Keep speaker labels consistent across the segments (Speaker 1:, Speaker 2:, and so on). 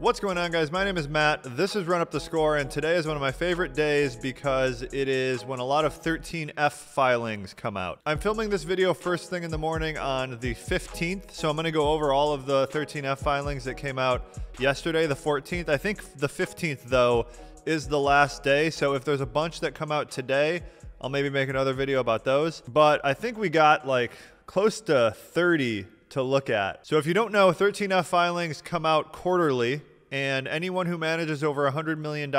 Speaker 1: What's going on guys? My name is Matt. This is Run Up The Score and today is one of my favorite days because it is when a lot of 13F filings come out. I'm filming this video first thing in the morning on the 15th, so I'm gonna go over all of the 13F filings that came out yesterday, the 14th. I think the 15th though is the last day, so if there's a bunch that come out today, I'll maybe make another video about those. But I think we got like close to 30 to look at. So if you don't know, 13F filings come out quarterly and anyone who manages over $100 million.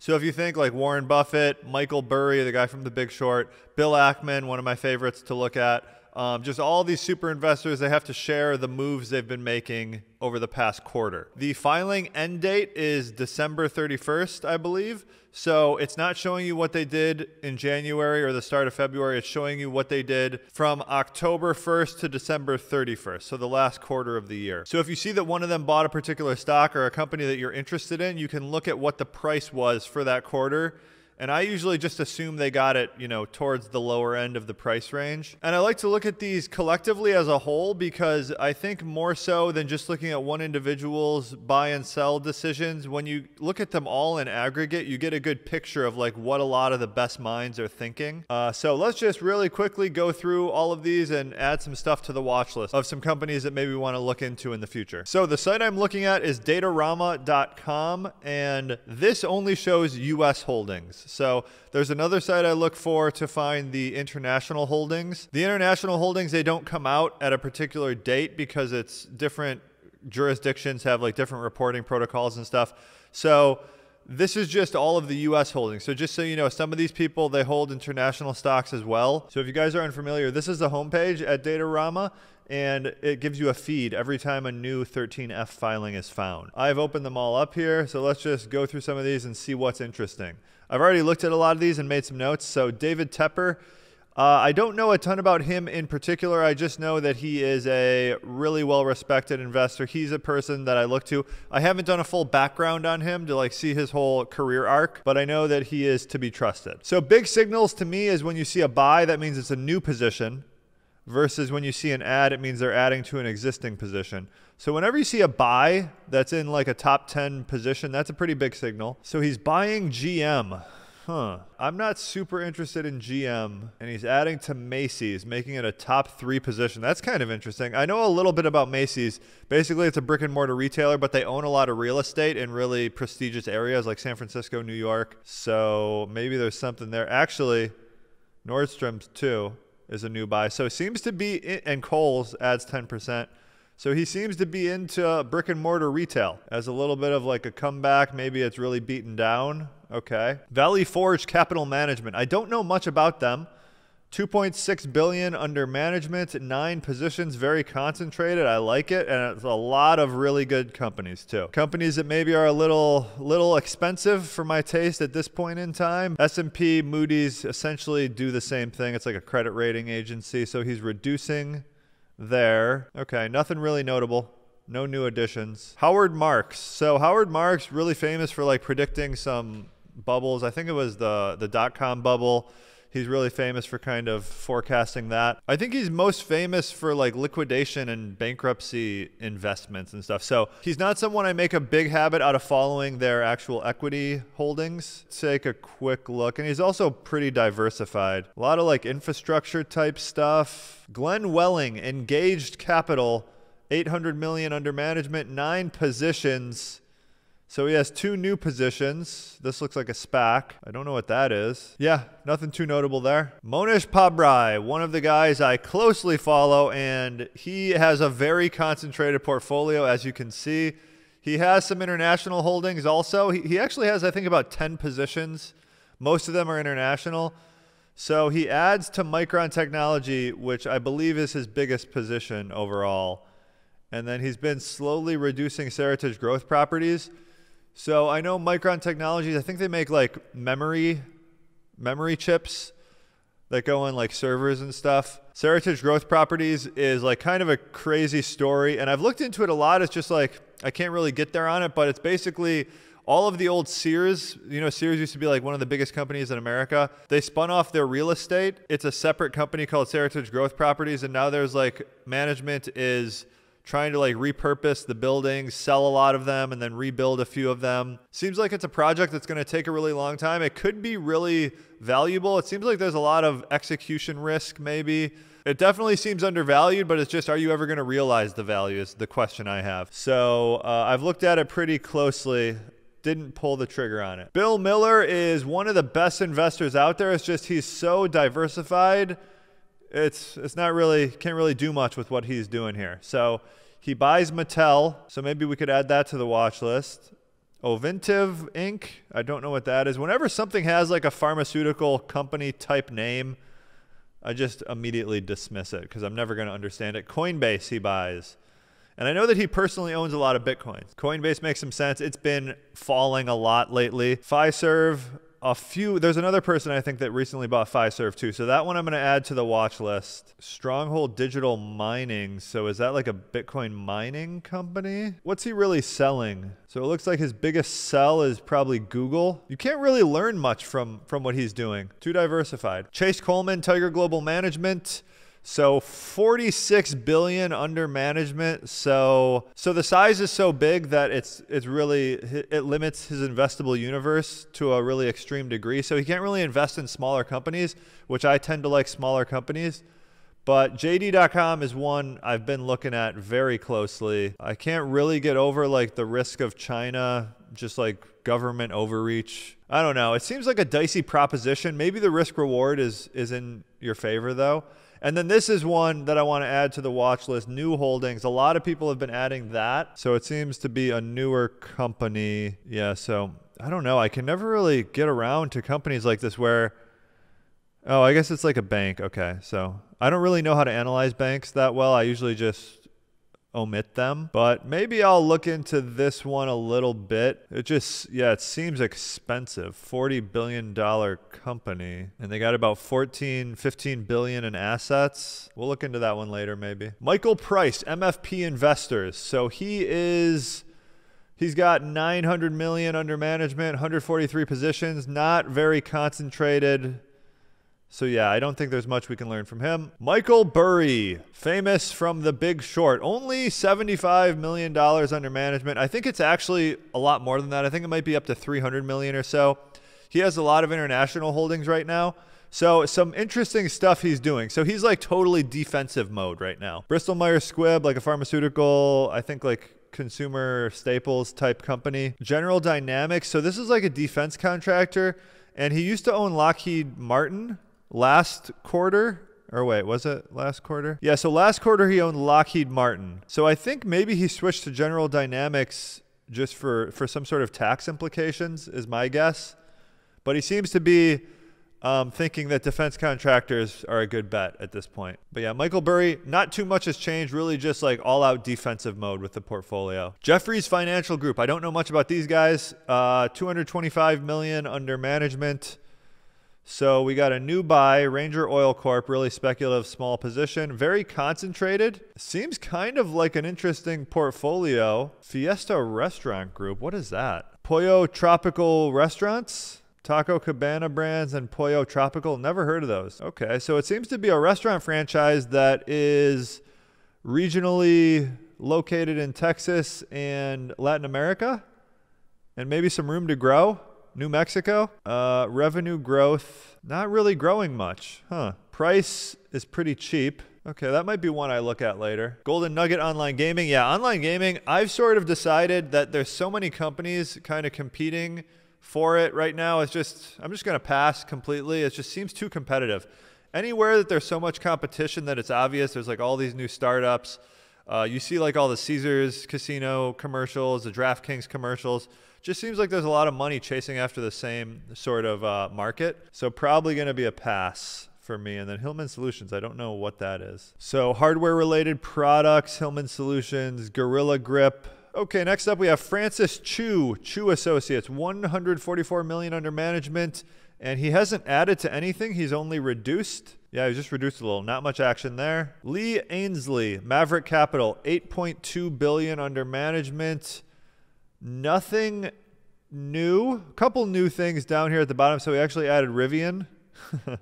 Speaker 1: So if you think like Warren Buffett, Michael Burry, the guy from The Big Short, Bill Ackman, one of my favorites to look at, um, just all these super investors, they have to share the moves they've been making over the past quarter. The filing end date is December 31st, I believe. So it's not showing you what they did in January or the start of February. It's showing you what they did from October 1st to December 31st. So the last quarter of the year. So if you see that one of them bought a particular stock or a company that you're interested in, you can look at what the price was for that quarter and I usually just assume they got it, you know, towards the lower end of the price range. And I like to look at these collectively as a whole because I think more so than just looking at one individual's buy and sell decisions, when you look at them all in aggregate, you get a good picture of like what a lot of the best minds are thinking. Uh, so let's just really quickly go through all of these and add some stuff to the watch list of some companies that maybe we want to look into in the future. So the site I'm looking at is datarama.com and this only shows US holdings. So there's another site I look for to find the international holdings. The international holdings, they don't come out at a particular date because it's different jurisdictions have like different reporting protocols and stuff. So this is just all of the US holdings. So just so you know, some of these people, they hold international stocks as well. So if you guys are unfamiliar, this is the homepage at Datarama and it gives you a feed every time a new 13F filing is found. I've opened them all up here. So let's just go through some of these and see what's interesting. I've already looked at a lot of these and made some notes. So David Tepper, uh, I don't know a ton about him in particular. I just know that he is a really well-respected investor. He's a person that I look to. I haven't done a full background on him to like see his whole career arc, but I know that he is to be trusted. So big signals to me is when you see a buy, that means it's a new position versus when you see an ad, it means they're adding to an existing position. So whenever you see a buy that's in like a top 10 position, that's a pretty big signal. So he's buying GM. Huh. I'm not super interested in GM. And he's adding to Macy's, making it a top three position. That's kind of interesting. I know a little bit about Macy's. Basically, it's a brick and mortar retailer, but they own a lot of real estate in really prestigious areas like San Francisco, New York. So maybe there's something there. Actually, Nordstrom's too is a new buy. So it seems to be, and Kohl's adds 10%. So he seems to be into brick and mortar retail as a little bit of like a comeback. Maybe it's really beaten down. Okay. Valley Forge Capital Management. I don't know much about them. 2.6 billion under management, nine positions, very concentrated. I like it, and it's a lot of really good companies too. Companies that maybe are a little little expensive for my taste at this point in time. S&P, Moody's essentially do the same thing. It's like a credit rating agency, so he's reducing there. Okay, nothing really notable. No new additions. Howard Marks. So Howard Marks, really famous for like predicting some bubbles. I think it was the the dot com bubble. He's really famous for kind of forecasting that. I think he's most famous for like liquidation and bankruptcy investments and stuff. So he's not someone I make a big habit out of following their actual equity holdings. take a quick look. And he's also pretty diversified. A lot of like infrastructure type stuff. Glenn Welling, engaged capital. 800 million under management, nine positions. So he has two new positions. This looks like a SPAC. I don't know what that is. Yeah, nothing too notable there. Monish Pabrai, one of the guys I closely follow, and he has a very concentrated portfolio, as you can see. He has some international holdings also. He, he actually has, I think, about 10 positions. Most of them are international. So he adds to Micron Technology, which I believe is his biggest position overall. And then he's been slowly reducing Seritage growth properties. So I know Micron Technologies. I think they make like memory memory chips that go in like servers and stuff. Seritage Growth Properties is like kind of a crazy story, and I've looked into it a lot. It's just like I can't really get there on it, but it's basically all of the old Sears, you know, Sears used to be like one of the biggest companies in America. They spun off their real estate. It's a separate company called Seritage Growth Properties, and now there's like management is trying to like repurpose the buildings, sell a lot of them, and then rebuild a few of them. Seems like it's a project that's going to take a really long time. It could be really valuable. It seems like there's a lot of execution risk, maybe. It definitely seems undervalued, but it's just are you ever going to realize the value is the question I have. So uh, I've looked at it pretty closely didn't pull the trigger on it. Bill Miller is one of the best investors out there. It's just he's so diversified it's it's not really can't really do much with what he's doing here. So he buys Mattel, so maybe we could add that to the watch list. Ovintiv Inc. I don't know what that is. Whenever something has like a pharmaceutical company type name, I just immediately dismiss it because I'm never going to understand it. Coinbase he buys. And I know that he personally owns a lot of Bitcoins. Coinbase makes some sense. It's been falling a lot lately. Fiserv, a few. There's another person I think that recently bought Fiserv too. So that one I'm going to add to the watch list. Stronghold Digital Mining. So is that like a Bitcoin mining company? What's he really selling? So it looks like his biggest sell is probably Google. You can't really learn much from from what he's doing. Too diversified. Chase Coleman, Tiger Global Management. So 46 billion under management. So so the size is so big that it's it's really it limits his investable universe to a really extreme degree. So he can't really invest in smaller companies, which I tend to like smaller companies. But JD.com is one I've been looking at very closely. I can't really get over like the risk of China just like government overreach. I don't know. It seems like a dicey proposition. Maybe the risk reward is is in your favor though. And then this is one that I want to add to the watch list, New Holdings. A lot of people have been adding that. So it seems to be a newer company. Yeah, so I don't know. I can never really get around to companies like this where Oh, I guess it's like a bank. Okay. So I don't really know how to analyze banks that well. I usually just omit them. But maybe I'll look into this one a little bit. It just, yeah, it seems expensive. $40 billion company. And they got about 14, 15 billion in assets. We'll look into that one later, maybe. Michael Price, MFP Investors. So he is... He's got 900 million under management, 143 positions, not very concentrated so yeah, I don't think there's much we can learn from him. Michael Burry, famous from The Big Short, only $75 million under management. I think it's actually a lot more than that. I think it might be up to 300 million or so. He has a lot of international holdings right now. So some interesting stuff he's doing. So he's like totally defensive mode right now. Bristol Myers Squibb, like a pharmaceutical, I think like consumer staples type company. General Dynamics. So this is like a defense contractor. And he used to own Lockheed Martin, last quarter or wait, was it last quarter? Yeah, so last quarter he owned Lockheed Martin. So I think maybe he switched to General Dynamics just for for some sort of tax implications is my guess. But he seems to be um, thinking that defense contractors are a good bet at this point. But yeah, Michael Burry, not too much has changed, really just like all out defensive mode with the portfolio. Jeffries Financial Group, I don't know much about these guys. Uh, 225 million under management. So we got a new buy, Ranger Oil Corp, really speculative small position, very concentrated. Seems kind of like an interesting portfolio. Fiesta Restaurant Group, what is that? Pollo Tropical Restaurants? Taco Cabana Brands and Pollo Tropical, never heard of those. Okay, so it seems to be a restaurant franchise that is regionally located in Texas and Latin America and maybe some room to grow. New Mexico. Uh, revenue growth, not really growing much, huh? Price is pretty cheap. Okay, that might be one I look at later. Golden Nugget Online Gaming. Yeah, online gaming, I've sort of decided that there's so many companies kind of competing for it right now. It's just, I'm just going to pass completely. It just seems too competitive. Anywhere that there's so much competition that it's obvious, there's like all these new startups. Uh, you see like all the Caesars casino commercials, the DraftKings commercials. Just seems like there's a lot of money chasing after the same sort of uh, market. So probably going to be a pass for me. And then Hillman Solutions, I don't know what that is. So hardware related products, Hillman Solutions, Gorilla Grip. Okay, next up we have Francis Chu, Chu Associates, 144 million under management. And he hasn't added to anything, he's only reduced. Yeah, he just reduced a little. Not much action there. Lee Ainsley, Maverick Capital, 8.2 billion under management. Nothing new. A couple new things down here at the bottom. So we actually added Rivian,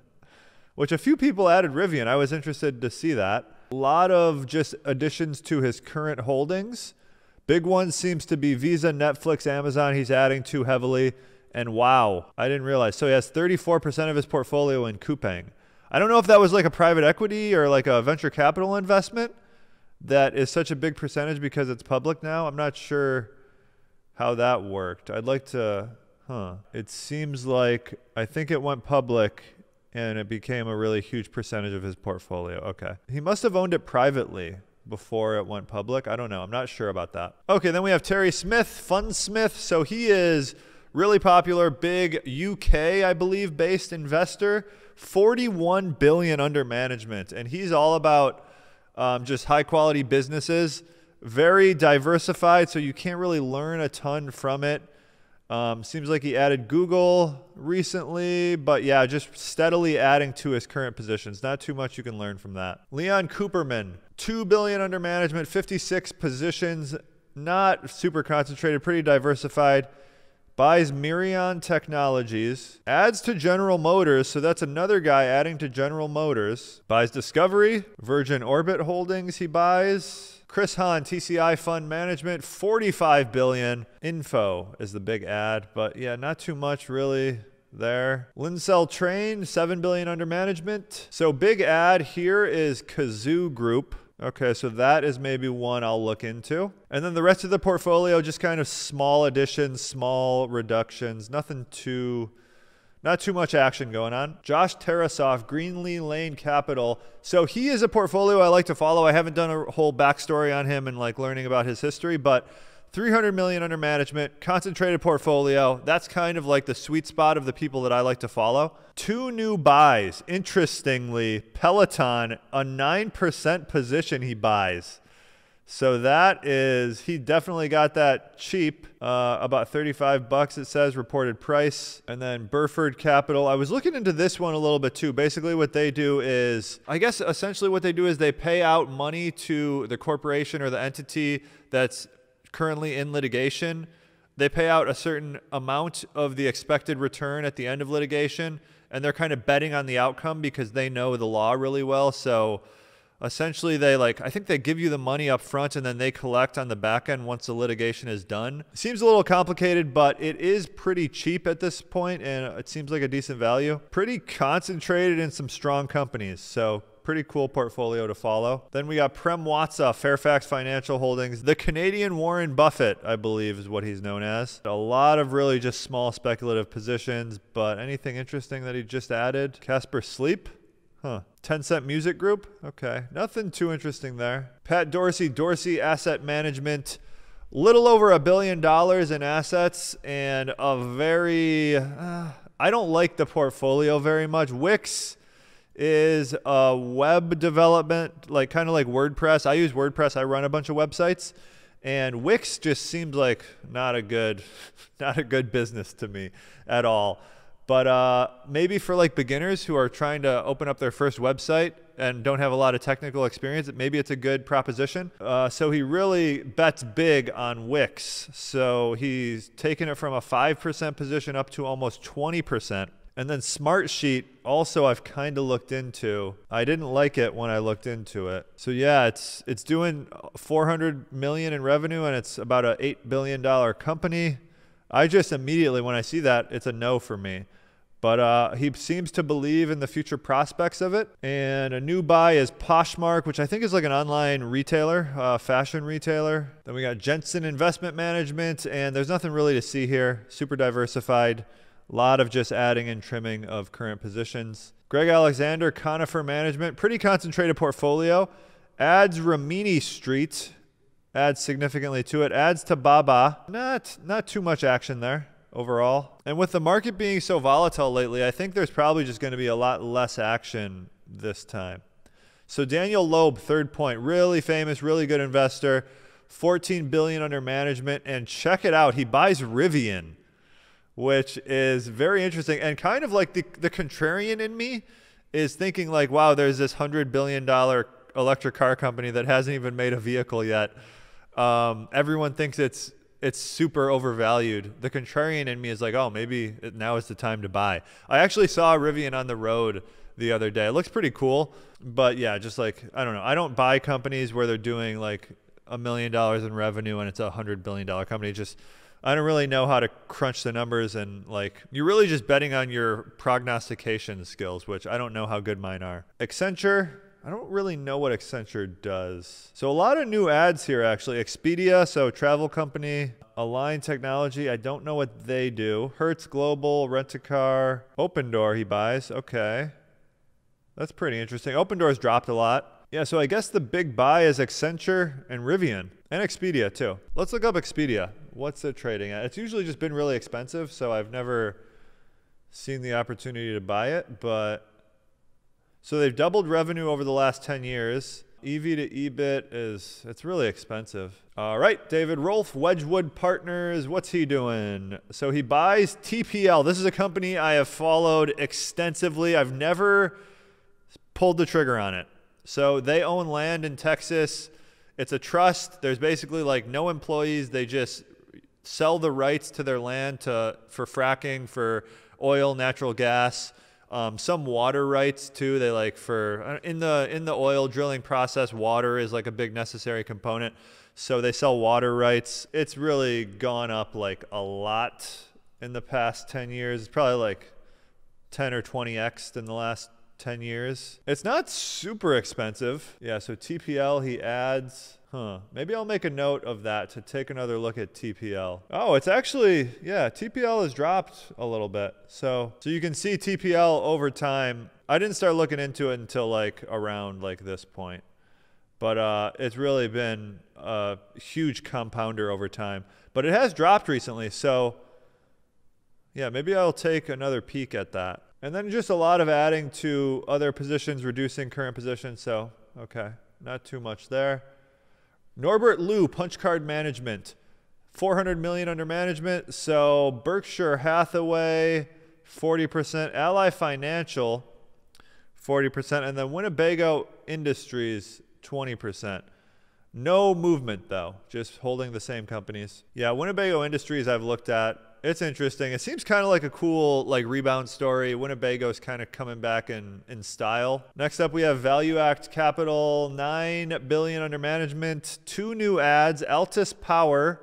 Speaker 1: which a few people added Rivian. I was interested to see that. A lot of just additions to his current holdings. Big one seems to be Visa, Netflix, Amazon. He's adding too heavily. And wow, I didn't realize. So he has 34% of his portfolio in Coupang. I don't know if that was like a private equity or like a venture capital investment that is such a big percentage because it's public now. I'm not sure how that worked. I'd like to, huh? It seems like I think it went public and it became a really huge percentage of his portfolio. Okay. He must have owned it privately before it went public. I don't know. I'm not sure about that. Okay, then we have Terry Smith, Fun Smith. So he is really popular, big UK, I believe, based investor, 41 billion under management. And he's all about um, just high quality businesses very diversified, so you can't really learn a ton from it. Um, seems like he added Google recently, but yeah, just steadily adding to his current positions. Not too much you can learn from that. Leon Cooperman, two billion under management, 56 positions, not super concentrated, pretty diversified. Buys Mirion Technologies, adds to General Motors, so that's another guy adding to General Motors. Buys Discovery, Virgin Orbit Holdings, he buys. Chris Hahn, TCI Fund Management, 45 billion. Info is the big ad, but yeah, not too much really there. Lincel Train, 7 billion under management. So big ad here is Kazoo Group. Okay, so that is maybe one I'll look into. And then the rest of the portfolio, just kind of small additions, small reductions, nothing too not too much action going on. Josh Tarasoff, Greenlee Lane Capital. So he is a portfolio I like to follow. I haven't done a whole backstory on him and like learning about his history, but 300 million under management, concentrated portfolio. That's kind of like the sweet spot of the people that I like to follow. Two new buys. Interestingly, Peloton, a 9% position he buys. So that is, he definitely got that cheap, uh, about 35 bucks it says, reported price. And then Burford Capital. I was looking into this one a little bit too. Basically what they do is, I guess essentially what they do is they pay out money to the corporation or the entity that's currently in litigation. They pay out a certain amount of the expected return at the end of litigation. And they're kind of betting on the outcome because they know the law really well. So essentially they like i think they give you the money up front and then they collect on the back end once the litigation is done seems a little complicated but it is pretty cheap at this point and it seems like a decent value pretty concentrated in some strong companies so pretty cool portfolio to follow. Then we got Prem Watsa, Fairfax Financial Holdings, the Canadian Warren Buffett, I believe is what he's known as. A lot of really just small speculative positions, but anything interesting that he just added? Casper Sleep, Huh. 10 Cent Music Group? Okay. Nothing too interesting there. Pat Dorsey, Dorsey Asset Management. Little over a billion dollars in assets and a very. Uh, I don't like the portfolio very much. Wix is a web development, like kind of like WordPress. I use WordPress, I run a bunch of websites. And Wix just seems like not a good, not a good business to me at all. But uh, maybe for like beginners who are trying to open up their first website and don't have a lot of technical experience, maybe it's a good proposition. Uh, so he really bets big on Wix. So he's taken it from a 5% position up to almost 20%. And then Smartsheet, also I've kind of looked into. I didn't like it when I looked into it. So yeah, it's it's doing 400 million in revenue and it's about a 8 billion dollar company. I just immediately, when I see that, it's a no for me. But uh, he seems to believe in the future prospects of it. And a new buy is Poshmark, which I think is like an online retailer, uh, fashion retailer. Then we got Jensen Investment Management, and there's nothing really to see here. Super diversified. A lot of just adding and trimming of current positions. Greg Alexander, Conifer Management, pretty concentrated portfolio. Adds Ramini Street, adds significantly to it. Adds to Baba. Not not too much action there overall. And with the market being so volatile lately, I think there's probably just going to be a lot less action this time. So Daniel Loeb, third point, really famous, really good investor, 14 billion under management, and check it out, he buys Rivian, which is very interesting and kind of like the the contrarian in me is thinking like, wow, there's this hundred billion dollar electric car company that hasn't even made a vehicle yet. Um, everyone thinks it's it's super overvalued. The contrarian in me is like, oh, maybe now is the time to buy. I actually saw Rivian on the road the other day. It looks pretty cool, but yeah, just like I don't know. I don't buy companies where they're doing like a million dollars in revenue and it's a hundred billion dollar company. Just I don't really know how to crunch the numbers and like you're really just betting on your prognostication skills, which I don't know how good mine are. Accenture I don't really know what Accenture does. So a lot of new ads here actually. Expedia, so travel company, Align Technology, I don't know what they do. Hertz Global, Rent-A-Car, Open Door he buys. Okay. That's pretty interesting. Open Door's dropped a lot. Yeah, so I guess the big buy is Accenture and Rivian and Expedia too. Let's look up Expedia. What's it trading at? It's usually just been really expensive, so I've never seen the opportunity to buy it, but so they've doubled revenue over the last 10 years. EV to EBIT is it's really expensive. All right, David Rolf Wedgwood Partners, what's he doing? So he buys TPL. This is a company I have followed extensively. I've never pulled the trigger on it. So they own land in Texas. It's a trust. There's basically like no employees. They just sell the rights to their land to for fracking, for oil, natural gas. Um, some water rights too. They like for uh, in the in the oil drilling process, water is like a big necessary component. So they sell water rights. It's really gone up like a lot in the past 10 years. It's probably like 10 or 20x in the last 10 years. It's not super expensive. Yeah, so TPL he adds Huh. Maybe I'll make a note of that to take another look at TPL. Oh, it's actually, yeah, TPL has dropped a little bit. So, so you can see TPL over time. I didn't start looking into it until like around like this point. But uh, it's really been a huge compounder over time. But it has dropped recently. So yeah, maybe I'll take another peek at that. And then just a lot of adding to other positions, reducing current positions. So, okay, not too much there. Norbert Liu, Punch Card Management, 400 million under management. So Berkshire Hathaway, 40%, Ally Financial, 40%, and then Winnebago Industries, 20%. No movement though, just holding the same companies. Yeah, Winnebago Industries I've looked at. It's interesting. It seems kind of like a cool like rebound story. Winnebago's kind of coming back in in style. Next up we have Value Act Capital, 9 billion under management, two new ads, Altus Power,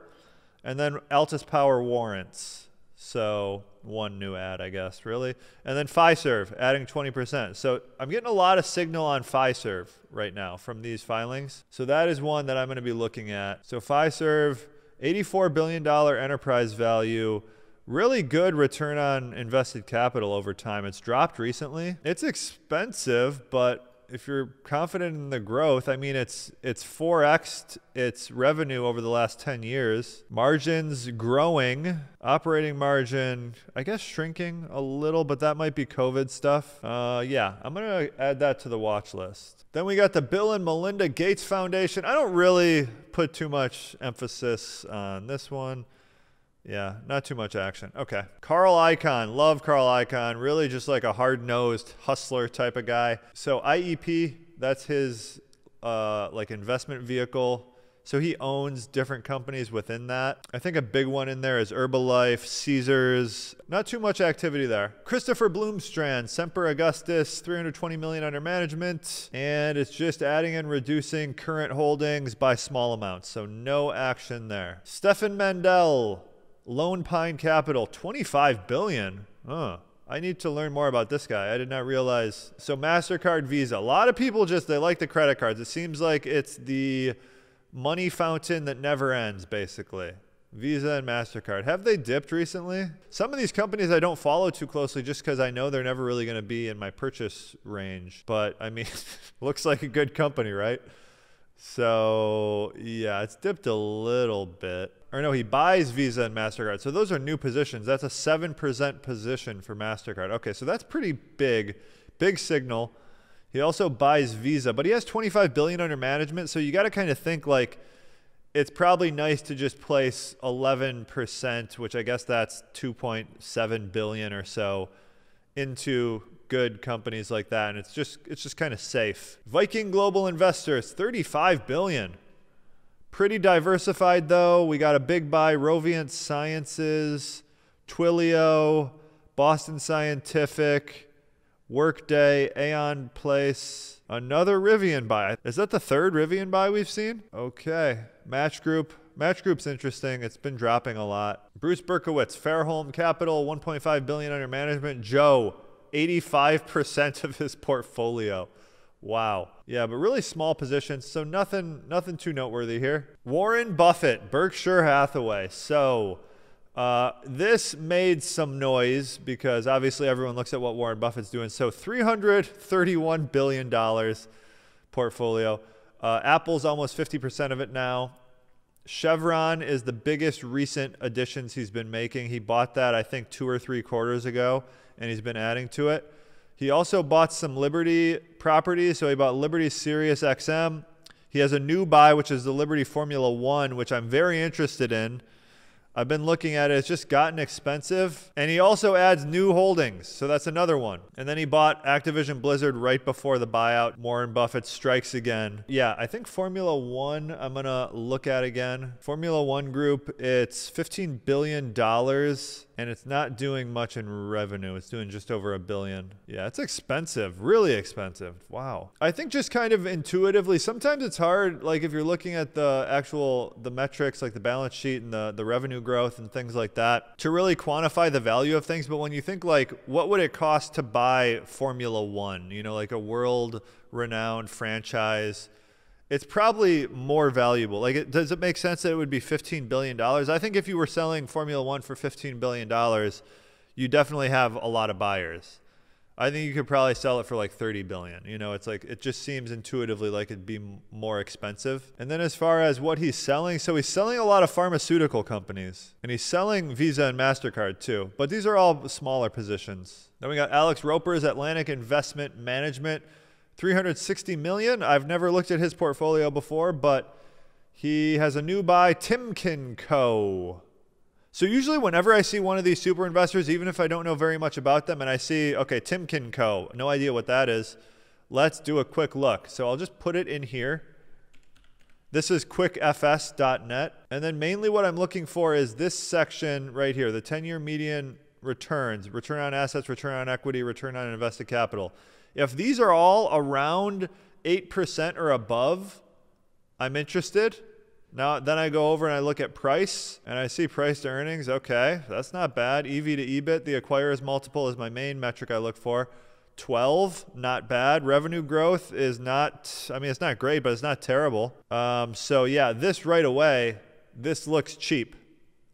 Speaker 1: and then Altus Power warrants. So one new ad, I guess, really. And then Fiserv adding 20%. So I'm getting a lot of signal on Fiserv right now from these filings. So that is one that I'm going to be looking at. So Fiserv, $84 billion enterprise value. Really good return on invested capital over time. It's dropped recently. It's expensive, but if you're confident in the growth, I mean it's it's 4x its revenue over the last 10 years. Margins growing, operating margin I guess shrinking a little, but that might be COVID stuff. Uh, yeah, I'm gonna add that to the watch list. Then we got the Bill and Melinda Gates Foundation. I don't really put too much emphasis on this one. Yeah, not too much action. Okay. Carl Icahn. Love Carl Icahn. Really just like a hard nosed hustler type of guy. So IEP, that's his uh, like investment vehicle. So he owns different companies within that. I think a big one in there is Herbalife, Caesars. Not too much activity there. Christopher Bloomstrand, Semper Augustus, 320 million under management, and it's just adding and reducing current holdings by small amounts. So no action there. Stefan Mandel, Lone Pine Capital, 25 billion. Huh. I need to learn more about this guy. I did not realize. So MasterCard, Visa. A lot of people just they like the credit cards. It seems like it's the money fountain that never ends basically. Visa and MasterCard. Have they dipped recently? Some of these companies I don't follow too closely just because I know they're never really going to be in my purchase range. But I mean, looks like a good company, right? So yeah, it's dipped a little bit. Or no, he buys Visa and MasterCard. So those are new positions. That's a 7% position for MasterCard. Okay, so that's pretty big. Big signal. He also buys Visa, but he has 25 billion under management, so you got to kind of think like it's probably nice to just place 11%, which I guess that's 2.7 billion or so into good companies like that, and it's just it's just kind of safe. Viking Global Investors, 35 billion. Pretty diversified though. We got a big buy, Roviant Sciences, Twilio, Boston Scientific, Workday, Aon Place, another Rivian buy. Is that the third Rivian buy we've seen? Okay. Match Group. Match Group's interesting. It's been dropping a lot. Bruce Berkowitz, Fairholme Capital, 1.5 billion under management. Joe, 85% of his portfolio. Wow. Yeah, but really small positions, so nothing nothing too noteworthy here. Warren Buffett, Berkshire Hathaway. So, uh, this made some noise because obviously everyone looks at what Warren Buffett's doing. So, 331 billion dollars portfolio. Uh, Apple's almost 50% of it now. Chevron is the biggest recent additions he's been making. He bought that, I think, two or three quarters ago, and he's been adding to it. He also bought some Liberty properties. So he bought Liberty Sirius XM. He has a new buy, which is the Liberty Formula One, which I'm very interested in. I've been looking at it. It's just gotten expensive. And he also adds new holdings. So that's another one. And then he bought Activision Blizzard right before the buyout. Warren Buffett strikes again. Yeah, I think Formula One, I'm going to look at again. Formula One Group, it's $15 billion and it's not doing much in revenue. It's doing just over a billion. Yeah, it's expensive, really expensive. Wow. I think just kind of intuitively, sometimes it's hard, like if you're looking at the actual, the metrics, like the balance sheet and the, the revenue growth and things like that to really quantify the value of things. But when you think like, what would it cost to buy Formula One, you know, like a world renowned franchise? It's probably more valuable. Like, it, does it make sense that it would be $15 billion? I think if you were selling Formula One for $15 billion, you definitely have a lot of buyers. I think you could probably sell it for like 30 billion. You know, it's like it just seems intuitively like it'd be more expensive. And then as far as what he's selling, so he's selling a lot of pharmaceutical companies and he's selling Visa and Mastercard too. But these are all smaller positions. Then we got Alex Roper's Atlantic Investment Management 360 million. I've never looked at his portfolio before, but he has a new buy Timken Co. So usually whenever I see one of these super investors, even if I don't know very much about them and I see, okay, Timken Co, no idea what that is. Let's do a quick look. So I'll just put it in here. This is quickfs.net. And then mainly what I'm looking for is this section right here, the 10-year median returns, return on assets, return on equity, return on invested capital. If these are all around 8% or above, I'm interested. Now, then I go over and I look at price and I see price to earnings. Okay, that's not bad. EV to EBIT, the acquirer's multiple is my main metric I look for. 12, not bad. Revenue growth is not, I mean, it's not great, but it's not terrible. Um, so, yeah, this right away, this looks cheap.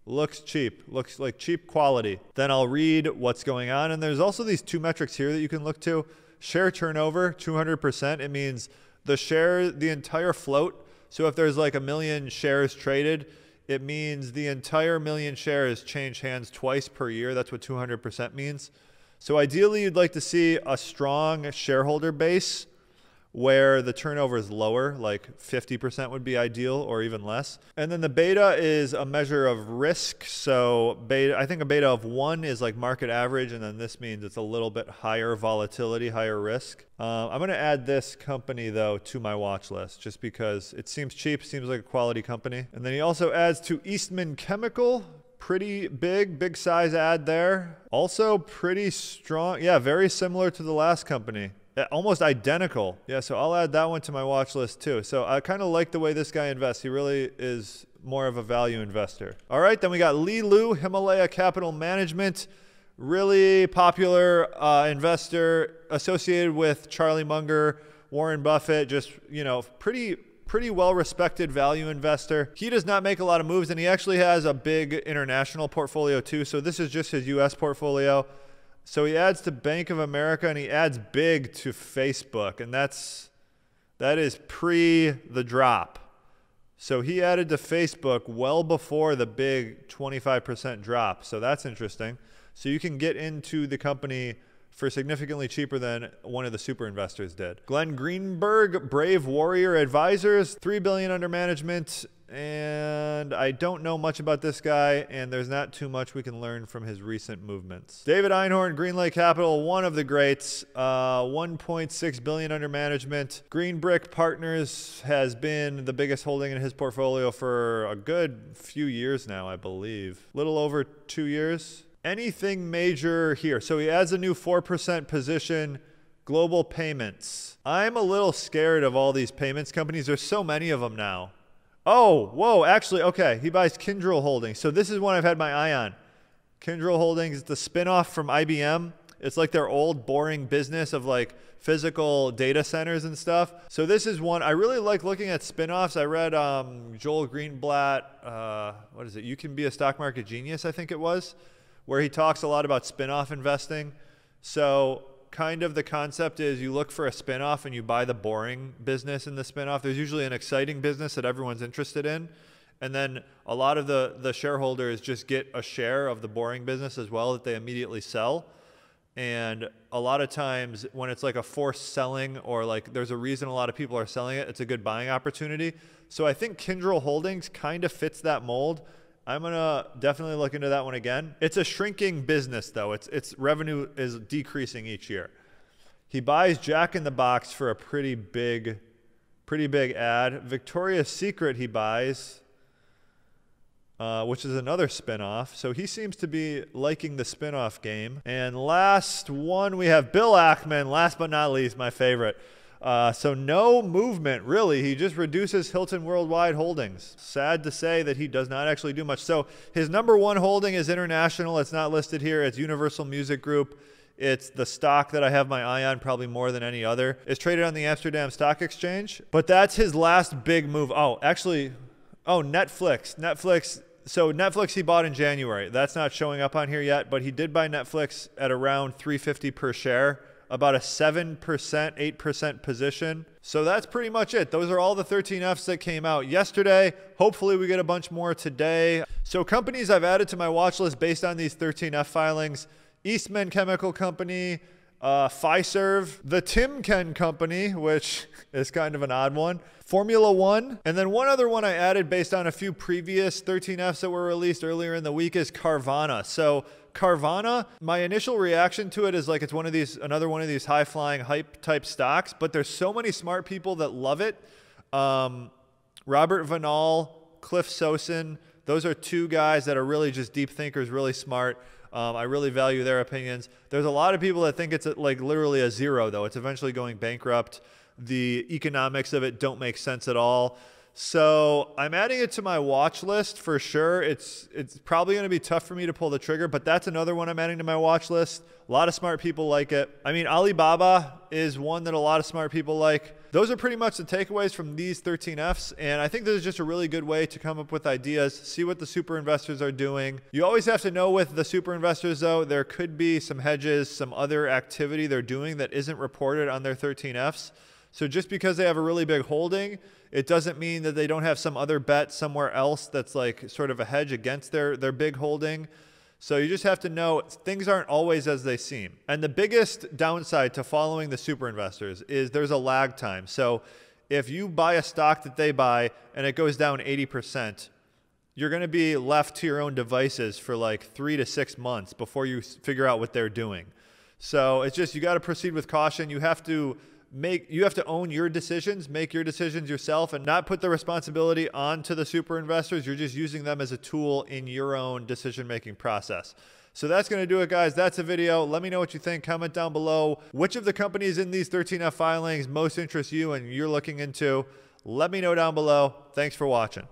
Speaker 1: Looks cheap, looks like cheap quality. Then I'll read what's going on. And there's also these two metrics here that you can look to share turnover, 200%. It means the share, the entire float so if there's like a million shares traded, it means the entire million shares change hands twice per year. That's what 200% means. So ideally, you'd like to see a strong shareholder base where the turnover is lower, like 50% would be ideal or even less. And then the beta is a measure of risk. So beta, I think a beta of one is like market average. And then this means it's a little bit higher volatility, higher risk. Uh, I'm going to add this company though to my watch list just because it seems cheap, seems like a quality company. And then he also adds to Eastman Chemical, pretty big, big size ad there. Also pretty strong. Yeah, very similar to the last company. Yeah, almost identical. Yeah, so I'll add that one to my watch list too. So I kind of like the way this guy invests. He really is more of a value investor. All right, then we got Li Lu, Himalaya Capital Management. Really popular uh, investor associated with Charlie Munger, Warren Buffett, just, you know, pretty pretty well respected value investor. He does not make a lot of moves and he actually has a big international portfolio too. So this is just his US portfolio. So he adds to Bank of America and he adds big to Facebook and that's that is pre the drop. So he added to Facebook well before the big 25% drop. So that's interesting. So you can get into the company for significantly cheaper than one of the super investors did. Glenn Greenberg, Brave Warrior Advisors, 3 billion under management and I don't know much about this guy, and there's not too much we can learn from his recent movements. David Einhorn, Lake Capital, one of the greats, uh, 1.6 billion under management. Green Brick Partners has been the biggest holding in his portfolio for a good few years now, I believe. Little over two years. Anything major here? So he adds a new 4% position, global payments. I'm a little scared of all these payments companies. There's so many of them now. Oh, whoa, actually, okay. He buys Kindrel Holdings. So this is one I've had my eye on. Kindrel Holdings, the spinoff from IBM. It's like their old boring business of like physical data centers and stuff. So this is one I really like looking at spinoffs. I read um, Joel Greenblatt, uh, what is it? You can be a stock market genius, I think it was where he talks a lot about spin-off investing. So kind of the concept is you look for a spin-off and you buy the boring business in the spin-off. There's usually an exciting business that everyone's interested in. And then a lot of the, the shareholders just get a share of the boring business as well that they immediately sell. And a lot of times when it's like a forced selling or like there's a reason a lot of people are selling it, it's a good buying opportunity. So I think Kindrel Holdings kind of fits that mold I'm gonna definitely look into that one again. It's a shrinking business though. It's its revenue is decreasing each year. He buys Jack in the Box for a pretty big, pretty big ad. Victoria's Secret he buys, uh, which is another spinoff. So he seems to be liking the spinoff game. And last one we have Bill Ackman. Last but not least, my favorite. Uh, so no movement, really. He just reduces Hilton Worldwide holdings. Sad to say that he does not actually do much. So his number one holding is international. It's not listed here. It's Universal Music Group. It's the stock that I have my eye on probably more than any other. It's traded on the Amsterdam Stock Exchange. But that's his last big move. Oh, actually, oh, Netflix. Netflix so Netflix he bought in January. That's not showing up on here yet, but he did buy Netflix at around 350 per share about a 7%, 8% position. So that's pretty much it. Those are all the 13Fs that came out yesterday. Hopefully we get a bunch more today. So companies I've added to my watch list based on these 13F filings, Eastman Chemical Company, uh, Fiserv, the Timken Company, which is kind of an odd one, Formula One, and then one other one I added based on a few previous 13Fs that were released earlier in the week is Carvana. So Carvana, my initial reaction to it is like it's one of these, another one of these high flying hype type stocks, but there's so many smart people that love it. Um, Robert Vanal, Cliff Sosin, those are two guys that are really just deep thinkers, really smart. Um, I really value their opinions. There's a lot of people that think it's uh, like literally a zero, though. It's eventually going bankrupt. The economics of it don't make sense at all. So I'm adding it to my watch list for sure. It's it's probably going to be tough for me to pull the trigger, but that's another one I'm adding to my watch list. A lot of smart people like it. I mean, Alibaba is one that a lot of smart people like those are pretty much the takeaways from these 13 Fs. And I think this is just a really good way to come up with ideas, see what the super investors are doing. You always have to know with the super investors, though, there could be some hedges, some other activity they're doing that isn't reported on their 13 Fs. So just because they have a really big holding, it doesn't mean that they don't have some other bet somewhere else that's like sort of a hedge against their their big holding. So you just have to know things aren't always as they seem. And the biggest downside to following the super investors is there's a lag time. So if you buy a stock that they buy and it goes down 80%, you're going to be left to your own devices for like three to six months before you figure out what they're doing. So it's just you got to proceed with caution. You have to make you have to own your decisions, make your decisions yourself, and not put the responsibility onto the super investors. You're just using them as a tool in your own decision making process. So that's going to do it, guys. That's the video. Let me know what you think. Comment down below which of the companies in these 13F filings most interest you and you're looking into. Let me know down below. Thanks for watching.